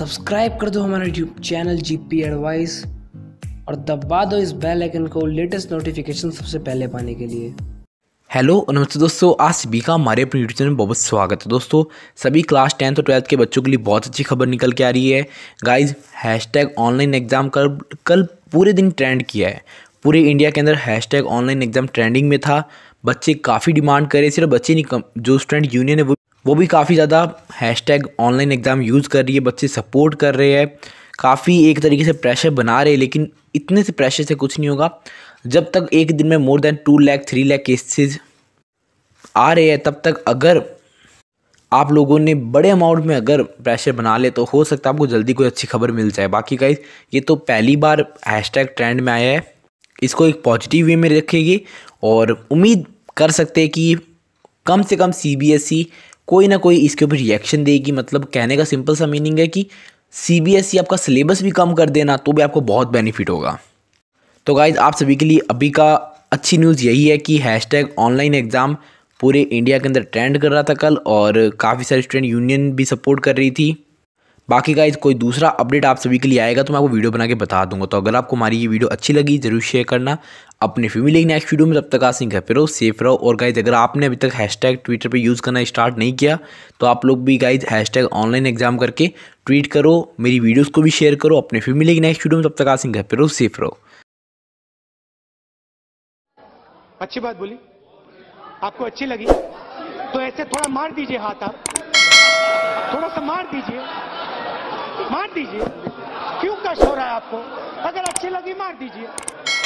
subscribe कर दो हमारा YouTube channel G P advice और दबा दो इस बेल आइकन को लेटेस्ट नोटिफिकेशन सबसे पहले पाने के लिए हेलो नमस्ते दोस्तों आज सभी का हमारे अपने यूट्यूब चैनल में बहुत स्वागत है दोस्तों सभी क्लास टेंथ और ट्वेल्थ के बच्चों के लिए बहुत अच्छी खबर निकल के आ रही है गाइज टैग ऑनलाइन एग्ज़ाम कल कल पूरे दिन ट्रेंड किया है पूरे इंडिया के अंदर टैग ऑनलाइन एग्ज़ाम ट्रेंडिंग में था बच्चे काफ़ी डिमांड कर रहे सिर्फ बच्चे नहीं कम जो स्टूडेंट यूनियन है वो वो भी काफ़ी ज़्यादा हैश ऑनलाइन एग्ज़ाम यूज़ कर रही है बच्चे सपोर्ट कर रहे हैं काफ़ी एक तरीके से प्रेशर बना रहे हैं लेकिन इतने से प्रेशर से कुछ नहीं होगा जब तक एक दिन में more than two lakh three lakh cases आ रहे हैं तब तक अगर आप लोगों ने बड़े अमाउंट में अगर प्रेशर बना ले तो हो सकता है आपको जल्दी कोई अच्छी खबर मिल जाए बाकी का ये तो पहली बार हैशटैग ट्रेंड में आया है इसको एक पॉजिटिव वे में रखेगी और उम्मीद कर सकते हैं कि कम से कम सी कोई ना कोई इसके ऊपर रिएक्शन देगी मतलब कहने का सिंपल सा मीनिंग है कि सी बी एस ई आपका सिलेबस भी कम कर देना तो भी आपको बहुत बेनिफिट होगा तो गाइज आप सभी के लिए अभी का अच्छी न्यूज़ यही है कि हैशटैग ऑनलाइन एग्ज़ाम पूरे इंडिया के अंदर ट्रेंड कर रहा था कल और काफ़ी सारे स्टूडेंट यूनियन भी सपोर्ट कर रही थी बाकी गाइज कोई दूसरा अपडेट आप सभी के लिए आएगा तो मैं आपको वीडियो बना के बता दूंगा तो अगर आपको हमारी ये वीडियो अच्छी लगी ज़रूर शेयर करना अपने फीमेल लेकिन नेक्स्ट वीडियो में तब तक आसिंग है फिर सेफ रहो और गाइज अगर आपने अभी तक हैशटैग ट्विटर पे यूज़ करना स्टार्ट नहीं किया तो आप लोग भी गाइज हैशटैग ऑनलाइन एग्जाम करके ट्वीट करो मेरी वीडियोस को भी शेयर करो अपने फीमेल लेकिन नेक्स्ट वीडियो में तब तक आसिंग है फिर सेफ रहो अच्छी बात बोली आपको अच्छी लगी तो ऐसे थोड़ा मार दीजिए हाथ आप थोड़ा सा मार दीजिए मार दीजिए क्यों कष्ट हो रहा है आपको अगर अच्छी लगी मार दीजिए